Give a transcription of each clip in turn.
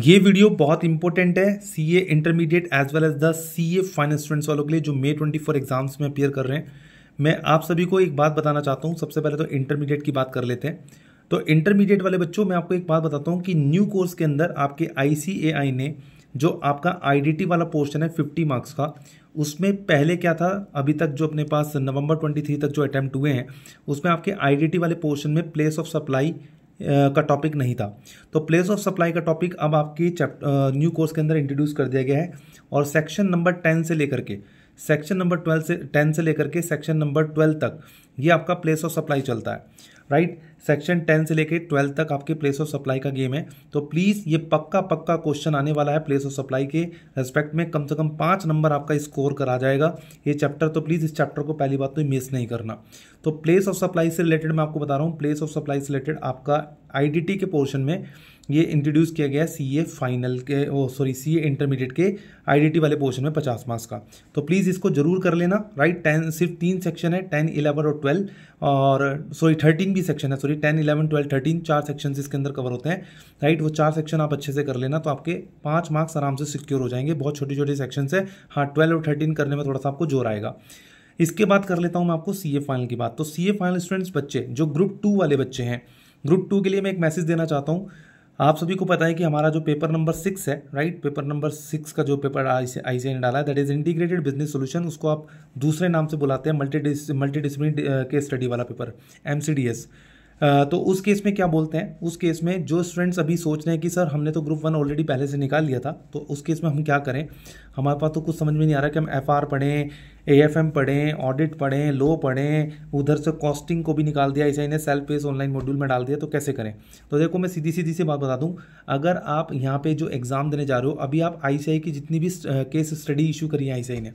ये वीडियो बहुत इंपॉर्टेंट है C A intermediate as well as the C A final students वालों के लिए जो मे ट्वेंटी फोर एग्जाम्स में अपेयर कर रहे हैं मैं आप सभी को एक बात बताना चाहता हूँ सबसे पहले तो इंटरमीडिएट की बात कर लेते हैं तो इंटरमीडिएट वाले बच्चों मैं आपको एक बात बताता हूँ कि न्यू कोर्स के अंदर आपके आई ने जो आपका आई वाला पोर्शन है फिफ्टी मार्क्स का उसमें पहले क्या था अभी तक जो अपने पास नवंबर 23 तक जो अटैम्प्ट हुए हैं उसमें आपके आई वाले पोर्शन में प्लेस ऑफ सप्लाई का टॉपिक नहीं था तो प्लेस ऑफ सप्लाई का टॉपिक अब आपकी न्यू कोर्स के अंदर इंट्रोड्यूस कर दिया गया है और सेक्शन नंबर टेन से लेकर के सेक्शन नंबर ट्वेल्व से टेन से लेकर के सेक्शन नंबर ट्वेल्व तक ये आपका प्लेस ऑफ सप्लाई चलता है राइट सेक्शन टेन से लेकर ट्वेल्थ तक आपके प्लेस ऑफ सप्लाई का गेम है तो प्लीज़ ये पक्का पक्का क्वेश्चन आने वाला है प्लेस ऑफ सप्लाई के रेस्पेक्ट में कम से कम पाँच नंबर आपका स्कोर करा जाएगा ये चैप्टर तो प्लीज़ इस चैप्टर को पहली बात तो मिस नहीं करना तो प्लेस ऑफ सप्लाई से रिलेटेड मैं आपको बता रहा हूँ प्लेस ऑफ सप्लाई से रिलेटेड आपका आईडीटी के पोर्शन में ये इंट्रोड्यूस किया गया सीए फाइनल के ओ सॉरी सीए इंटरमीडिएट के आईडीटी वाले पोर्शन में पचास मार्क्स का तो प्लीज़ इसको जरूर कर लेना राइट टेन सिर्फ तीन सेक्शन है टेन इलेवन और ट्वेल्व और सॉरी थर्टीन भी सेक्शन है sorry ten eleven twelve thirteen चार सेक्शन इसके अंदर कवर होते हैं राइट वो चार सेक्शन आप अच्छे से कर लेना तो आपके पाँच मार्क्स आराम से सिक्योर हो जाएंगे बहुत छोटे छोटे सेक्शन है हाँ ट्वेल्व और थर्टीन करने में थोड़ा सा आपको जोर आएगा इसके बाद कर लेता हूँ मैं आपको सी फाइनल की बात तो सी फाइनल स्टूडेंट्स बच्चे जो ग्रुप टू वाले बच्चे हैं ग्रुप टू के लिए मैं एक मैसेज देना चाहता हूँ आप सभी को पता है कि हमारा जो पेपर नंबर सिक्स है राइट पेपर नंबर सिक्स का जो पेपर आई सी डाला है that is integrated business solution उसको आप दूसरे नाम से बुलाते हैं मल्टी मल्टी डिसिप्लिन के स्टडी वाला paper M C D S तो उस केस में क्या बोलते हैं उस केस में जो स्टूडेंट्स अभी सोच रहे हैं कि सर हमने तो ग्रुप वन ऑलरेडी पहले से निकाल लिया था तो उस केस में हम क्या करें हमारे पास तो कुछ समझ में नहीं आ रहा कि हम एफ आर पढ़ें ए एफ एम पढ़ें ऑडिट पढ़ें लो पढ़ें उधर से कॉस्टिंग को भी निकाल दिया ऐसा इन्हें सेल्फ पेस ऑनलाइन मॉड्यूल में डाल दिया तो कैसे करें तो देखो मैं सीधी सीधी सी बात बता दूं अगर आप यहाँ पे जो एग्ज़ाम देने जा रहे हो अभी आप आई की जितनी भी केस स्टडी इशू करी है आई ने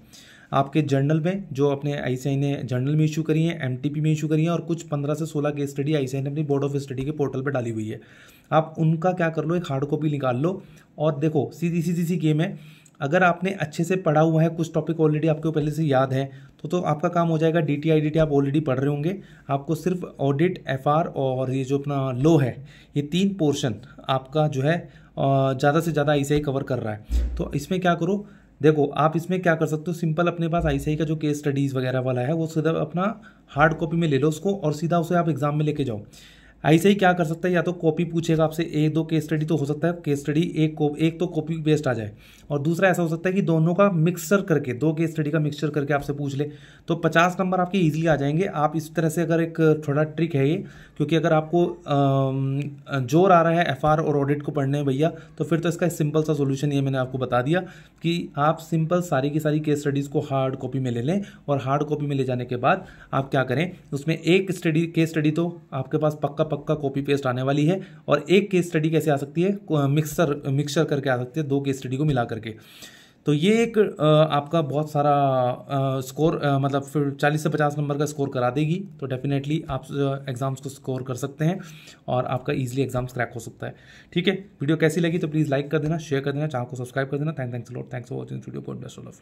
आपके जर्नल में जो अपने आई ने जर्नल में इशू करी है एम में इशू करी है और कुछ पंद्रह से सोलह केस स्टडी आई ने अपनी बोर्ड ऑफ स्टडी के पोर्टल पर डाली हुई है आप उनका क्या कर लो एक हार्ड कॉपी निकाल लो और देखो सीधी सीधी सी गेम है अगर आपने अच्छे से पढ़ा हुआ है कुछ टॉपिक ऑलरेडी आपको पहले से याद है तो तो आपका काम हो जाएगा D T I D T आप ऑलरेडी पढ़ रहे होंगे आपको सिर्फ ऑडिट एफ आर और ये जो अपना लो है ये तीन पोर्शन आपका जो है ज़्यादा से ज़्यादा आई कवर कर रहा है तो इसमें क्या करो देखो आप इसमें क्या कर सकते हो सिंपल अपने पास आई का जो केस स्टडीज़ वगैरह वाला है वो सीधा अपना हार्ड कॉपी में ले लो उसको और सीधा उसे आप एग्ज़ाम में लेके जाओ ऐसे ही क्या कर सकता है या तो कॉपी पूछेगा आपसे एक दो केस स्टडी तो हो सकता है केस स्टडी एक एक तो कॉपी बेस्ड आ जाए और दूसरा ऐसा हो सकता है कि दोनों का मिक्सचर करके दो केस स्टडी का मिक्सचर करके आपसे पूछ ले तो पचास नंबर आपके ईजिली आ जाएंगे आप इस तरह से अगर एक थोड़ा ट्रिक है ये क्योंकि अगर आपको जोर आ रहा है एफ और ऑडिट को पढ़ने में भैया तो फिर तो इसका सिंपल सा सोल्यूशन ये मैंने आपको बता दिया कि आप सिंपल सारी की सारी केस स्टडीज़ को हार्ड कॉपी में ले लें और हार्ड कॉपी में ले जाने के बाद आप क्या करें उसमें एक स्टडी केस स्टडी तो आपके पास पक्का का पक्का कॉपी पेस्ट आने वाली है और एक केस स्टडी कैसे आ सकती है मिक्सर मिक्सर करके आ सकती है दो केस स्टडी को मिला करके तो ये एक आपका बहुत सारा स्कोर मतलब फिर चालीस से पचास नंबर का स्कोर करा देगी तो डेफिनेटली आप एग्ज़ाम्स को स्कोर कर सकते हैं और आपका इजीली एग्ज़ाम्स क्रैक हो सकता है ठीक है वीडियो कैसी लगी तो प्लीज़ लाइक कर देना शेयर कर देना चैनल को सब्सक्राइब कर देना thank thanks lot thanks for watching video god best of